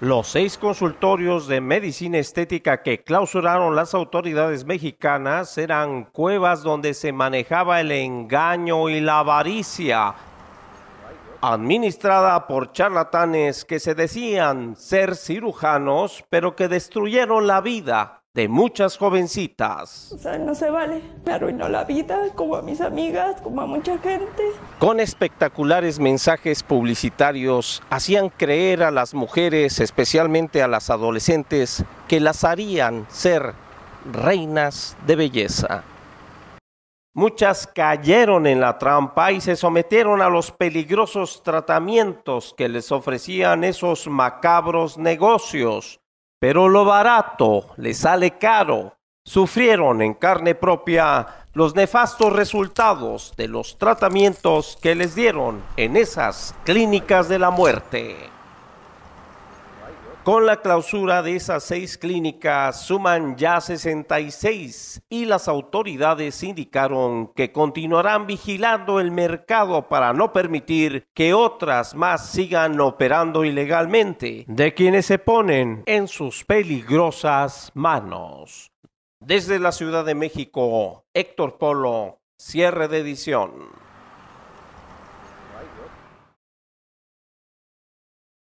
Los seis consultorios de medicina estética que clausuraron las autoridades mexicanas eran cuevas donde se manejaba el engaño y la avaricia, administrada por charlatanes que se decían ser cirujanos, pero que destruyeron la vida de muchas jovencitas. O sea, no se vale. Me arruinó la vida, como a mis amigas, como a mucha gente. Con espectaculares mensajes publicitarios, hacían creer a las mujeres, especialmente a las adolescentes, que las harían ser reinas de belleza. Muchas cayeron en la trampa y se sometieron a los peligrosos tratamientos que les ofrecían esos macabros negocios pero lo barato le sale caro. Sufrieron en carne propia los nefastos resultados de los tratamientos que les dieron en esas clínicas de la muerte. Con la clausura de esas seis clínicas suman ya 66 y las autoridades indicaron que continuarán vigilando el mercado para no permitir que otras más sigan operando ilegalmente de quienes se ponen en sus peligrosas manos. Desde la Ciudad de México, Héctor Polo, cierre de edición.